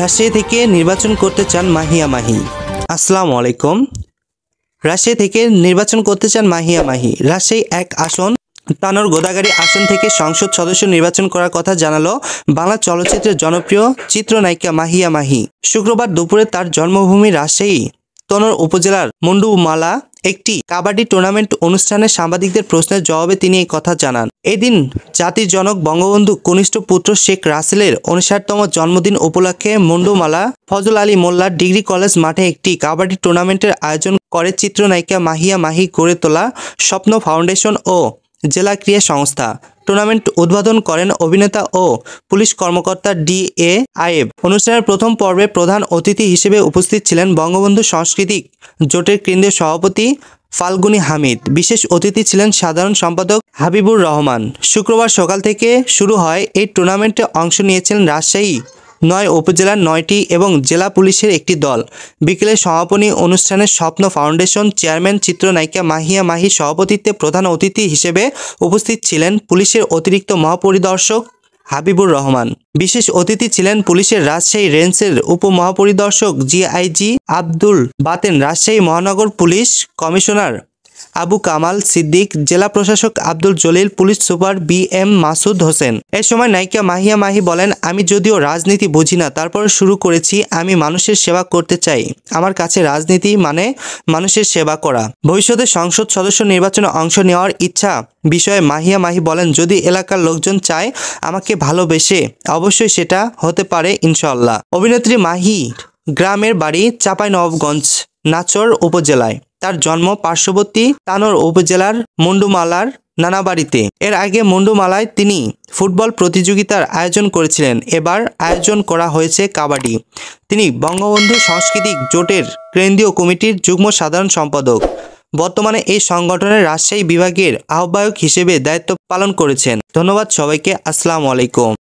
Russia থেকে নির্বাচন করতে চান মাহিয়া মাহি আসসালামু আলাইকুম রাশিয়া থেকে নির্বাচন করতে চান মাহিয়া মাহি রাশিয়ায় এক আসন তানোর গোদাগাড়ি আসন থেকে সংসদ সদস্য নির্বাচন করার কথা জানালো বাংলা চলচ্চিত্রের জনপ্রিয় চিত্রনায়িকা মাহিয়া মাহি শুক্রবার দুপুরে তার জন্মভূমি রাজশাহী তনর উপজেলার মুন্ডুমালা একটি কাবাডি টুর্নামেন্ট অনুষ্ঠানে সাংবাদিকদের প্রশ্নের জবাবে তিনি এই কথা জানান এদিন জাতির জনক বঙ্গবন্ধু কনিষ্ঠ পুত্র শেখ রাসেলের উনষাটতম জন্মদিন উপলক্ষে মুন্ডুমালা ফজল আলী মোল্লার ডিগ্রি কলেজ মাঠে একটি কাবাডি টুর্নামেন্টের আয়োজন করে চিত্রনায়িকা মাহিয়া মাহি গড়ে তোলা স্বপ্ন ফাউন্ডেশন ও জেলা ক্রিয়া সংস্থা টুর্নামেন্ট উদ্বোধন করেন অভিনেতা ও পুলিশ কর্মকর্তা ডি এ আয়েব অনুষ্ঠানের প্রথম পর্বে প্রধান অতিথি হিসেবে উপস্থিত ছিলেন বঙ্গবন্ধু সাংস্কৃতিক জোটের কেন্দ্রীয় সভাপতি ফাল্গুনি হামিদ বিশেষ অতিথি ছিলেন সাধারণ সম্পাদক হাবিবুর রহমান শুক্রবার সকাল থেকে শুরু হয় এই টুর্নামেন্টে অংশ নিয়েছিলেন রাজশাহী নয় উপজেলার নয়টি এবং জেলা পুলিশের একটি দল বিকেলে সমাপনী অনুষ্ঠানে স্বপ্ন ফাউন্ডেশন চেয়ারম্যান চিত্রনায়িকা মাহিয়া মাহি সভাপতিত্বে প্রধান অতিথি হিসেবে উপস্থিত ছিলেন পুলিশের অতিরিক্ত মহাপরিদর্শক হাবিবুর রহমান বিশেষ অতিথি ছিলেন পুলিশের রাজশাহী রেঞ্জের উপমহাপরিদর্শক জিআইজি আব্দুল বাতেন রাজশাহী মহানগর পুলিশ কমিশনার আবু কামাল সিদ্দিক জেলা প্রশাসক Abdul Jalil police super B M Masud Hossain এ সময় নায়িকা মাহিয়া মাহি বলেন আমি যদিও রাজনীতি বুঝি না তারপর শুরু করেছি আমি মানুষের সেবা করতে চাই আমার কাছে রাজনীতি মানে মানুষের সেবা করা ভবিষ্যতে সংসদ সদস্য নির্বাচনে অংশ নেওয়ার ইচ্ছা বিষয়ে মাহিয়া মাহি বলেন যদি এলাকার লোকজন চায় আমাকে ভালোবেসে অবশ্যই সেটা হতে পারে ইনশাল্লাহ অভিনেত্রী মাহি গ্রামের বাড়ি নবগঞ্জ নাচর উপজেলায় তার জন্ম পার্শ্ববর্তী তানোর উপজেলার মুন্ডুমালার নানা বাড়িতে এর আগে মুন্ডুমালায় তিনি ফুটবল প্রতিযোগিতার আয়োজন করেছিলেন এবার আয়োজন করা হয়েছে কাবাডি তিনি বঙ্গবন্ধু সাংস্কৃতিক জোটের কেন্দ্রীয় কমিটির যুগ্ম সাধারণ সম্পাদক বর্তমানে এই সংগঠনের রাজশাহী বিভাগের আহ্বায়ক হিসেবে দায়িত্ব পালন করেছেন ধন্যবাদ সবাইকে আসসালাম আলাইকুম